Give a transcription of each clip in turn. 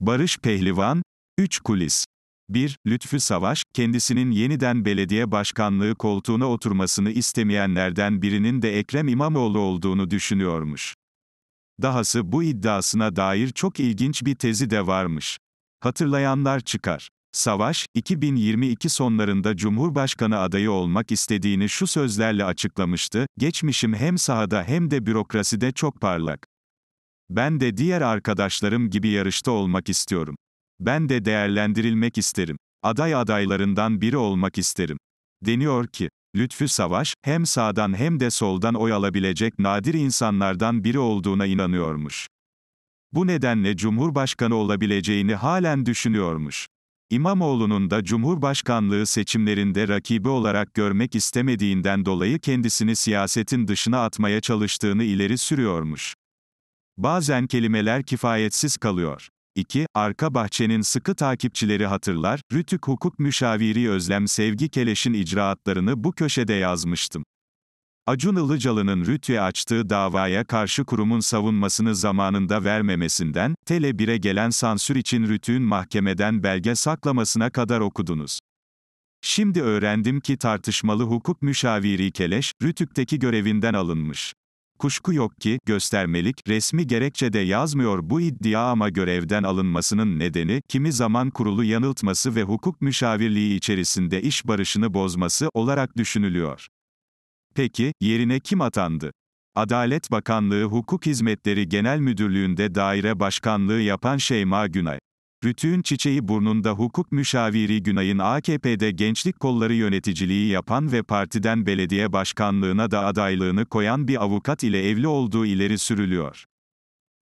Barış Pehlivan, 3 kulis. 1. Lütfü Savaş, kendisinin yeniden belediye başkanlığı koltuğuna oturmasını istemeyenlerden birinin de Ekrem İmamoğlu olduğunu düşünüyormuş. Dahası bu iddiasına dair çok ilginç bir tezi de varmış. Hatırlayanlar çıkar. Savaş, 2022 sonlarında Cumhurbaşkanı adayı olmak istediğini şu sözlerle açıklamıştı, geçmişim hem sahada hem de bürokraside çok parlak. Ben de diğer arkadaşlarım gibi yarışta olmak istiyorum. Ben de değerlendirilmek isterim. Aday adaylarından biri olmak isterim. Deniyor ki, Lütfü Savaş, hem sağdan hem de soldan oy alabilecek nadir insanlardan biri olduğuna inanıyormuş. Bu nedenle Cumhurbaşkanı olabileceğini halen düşünüyormuş. İmamoğlu'nun da Cumhurbaşkanlığı seçimlerinde rakibi olarak görmek istemediğinden dolayı kendisini siyasetin dışına atmaya çalıştığını ileri sürüyormuş. Bazen kelimeler kifayetsiz kalıyor. 2. Arka Bahçe'nin sıkı takipçileri hatırlar, Rütük Hukuk Müşaviri Özlem Sevgi Keleş'in icraatlarını bu köşede yazmıştım. Acun Ilıcalı'nın Rütü'ye açtığı davaya karşı kurumun savunmasını zamanında vermemesinden, Tele 1'e gelen sansür için Rütü'nün mahkemeden belge saklamasına kadar okudunuz. Şimdi öğrendim ki tartışmalı hukuk müşaviri Keleş, Rütük'teki görevinden alınmış. Kuşku yok ki, göstermelik, resmi gerekçede yazmıyor bu iddia ama görevden alınmasının nedeni, kimi zaman kurulu yanıltması ve hukuk müşavirliği içerisinde iş barışını bozması olarak düşünülüyor. Peki, yerine kim atandı? Adalet Bakanlığı Hukuk Hizmetleri Genel Müdürlüğü'nde daire başkanlığı yapan Şeyma Günay. Rütü'nün çiçeği burnunda hukuk müşaviri Günay'ın AKP'de gençlik kolları yöneticiliği yapan ve partiden belediye başkanlığına da adaylığını koyan bir avukat ile evli olduğu ileri sürülüyor.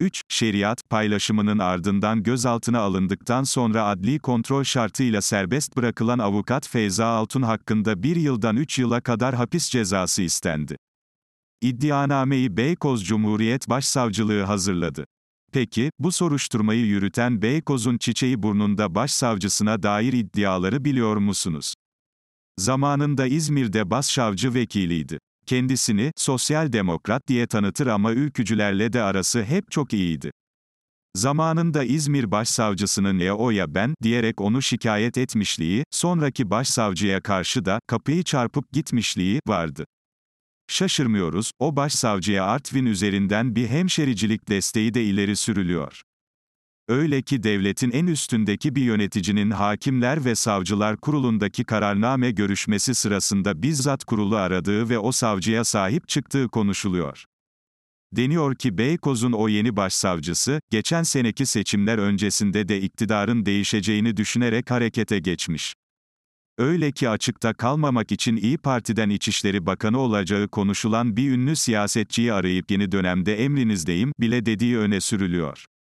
3. Şeriat paylaşımının ardından gözaltına alındıktan sonra adli kontrol şartıyla serbest bırakılan avukat Feyza Altun hakkında 1 yıldan 3 yıla kadar hapis cezası istendi. İddianameyi Beykoz Cumhuriyet Başsavcılığı hazırladı. Peki, bu soruşturmayı yürüten Beykoz'un çiçeği burnunda başsavcısına dair iddiaları biliyor musunuz? Zamanında İzmir'de başsavcı vekiliydi. Kendisini, sosyal demokrat diye tanıtır ama ülkücülerle de arası hep çok iyiydi. Zamanında İzmir Başsavcısının ya o ya ben diyerek onu şikayet etmişliği, sonraki başsavcıya karşı da kapıyı çarpıp gitmişliği vardı. Şaşırmıyoruz, o başsavcıya Artvin üzerinden bir hemşericilik desteği de ileri sürülüyor. Öyle ki devletin en üstündeki bir yöneticinin hakimler ve savcılar kurulundaki kararname görüşmesi sırasında bizzat kurulu aradığı ve o savcıya sahip çıktığı konuşuluyor. Deniyor ki Beykoz'un o yeni başsavcısı, geçen seneki seçimler öncesinde de iktidarın değişeceğini düşünerek harekete geçmiş. Öyle ki açıkta kalmamak için İyi Parti'den İçişleri Bakanı olacağı konuşulan bir ünlü siyasetçiyi arayıp yeni dönemde emrinizdeyim bile dediği öne sürülüyor.